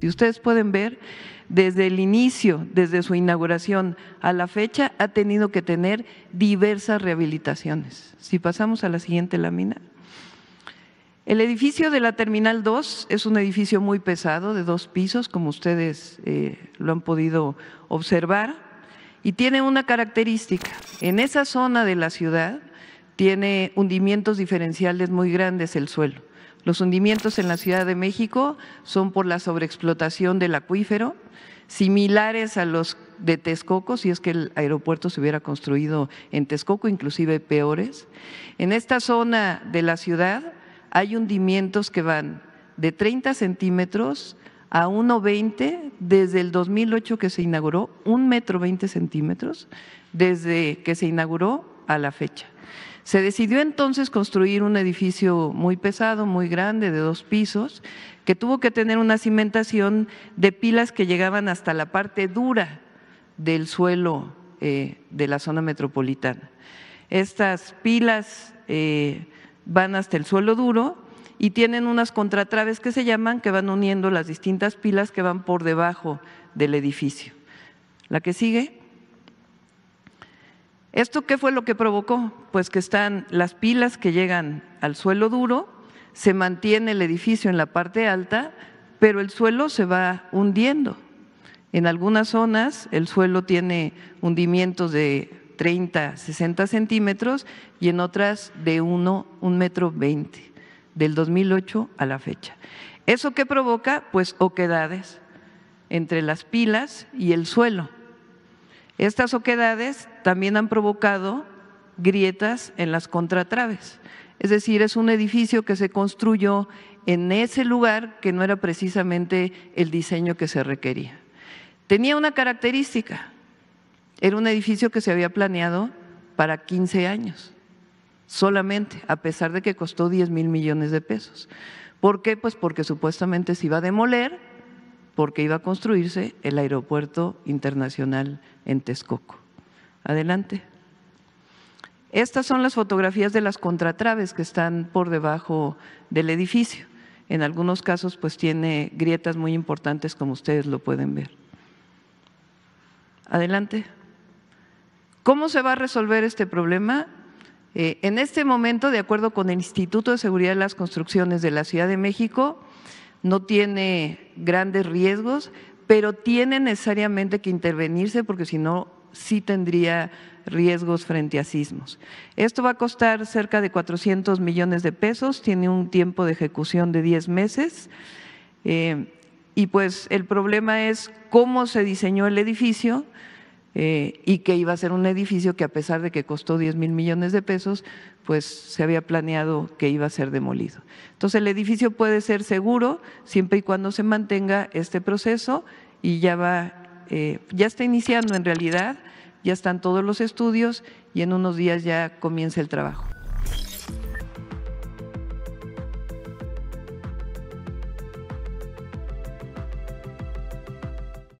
Y ustedes pueden ver, desde el inicio, desde su inauguración a la fecha, ha tenido que tener diversas rehabilitaciones. Si pasamos a la siguiente lámina. El edificio de la Terminal 2 es un edificio muy pesado, de dos pisos, como ustedes eh, lo han podido observar, y tiene una característica. En esa zona de la ciudad tiene hundimientos diferenciales muy grandes el suelo. Los hundimientos en la Ciudad de México son por la sobreexplotación del acuífero, similares a los de Texcoco, si es que el aeropuerto se hubiera construido en Texcoco, inclusive peores. En esta zona de la ciudad hay hundimientos que van de 30 centímetros a 1,20 desde el 2008 que se inauguró, un metro 20 centímetros desde que se inauguró a la fecha. Se decidió entonces construir un edificio muy pesado, muy grande, de dos pisos, que tuvo que tener una cimentación de pilas que llegaban hasta la parte dura del suelo eh, de la zona metropolitana. Estas pilas eh, van hasta el suelo duro y tienen unas contratraves que se llaman, que van uniendo las distintas pilas que van por debajo del edificio. La que sigue. ¿Esto qué fue lo que provocó? Pues que están las pilas que llegan al suelo duro, se mantiene el edificio en la parte alta, pero el suelo se va hundiendo. En algunas zonas el suelo tiene hundimientos de 30, 60 centímetros y en otras de 1, un metro 20, del 2008 a la fecha. ¿Eso qué provoca? Pues oquedades entre las pilas y el suelo. Estas oquedades también han provocado grietas en las contratraves. Es decir, es un edificio que se construyó en ese lugar que no era precisamente el diseño que se requería. Tenía una característica, era un edificio que se había planeado para 15 años solamente, a pesar de que costó 10 mil millones de pesos. ¿Por qué? Pues porque supuestamente se iba a demoler porque iba a construirse el aeropuerto internacional en Texcoco. Adelante. Estas son las fotografías de las contratraves que están por debajo del edificio. En algunos casos pues tiene grietas muy importantes como ustedes lo pueden ver. Adelante. ¿Cómo se va a resolver este problema? Eh, en este momento, de acuerdo con el Instituto de Seguridad de las Construcciones de la Ciudad de México, no tiene grandes riesgos, pero tiene necesariamente que intervenirse porque si no, sí tendría riesgos frente a sismos. Esto va a costar cerca de 400 millones de pesos, tiene un tiempo de ejecución de 10 meses. Eh, y pues el problema es cómo se diseñó el edificio, eh, y que iba a ser un edificio que a pesar de que costó 10 mil millones de pesos, pues se había planeado que iba a ser demolido. Entonces el edificio puede ser seguro siempre y cuando se mantenga este proceso y ya va, eh, ya está iniciando en realidad, ya están todos los estudios y en unos días ya comienza el trabajo.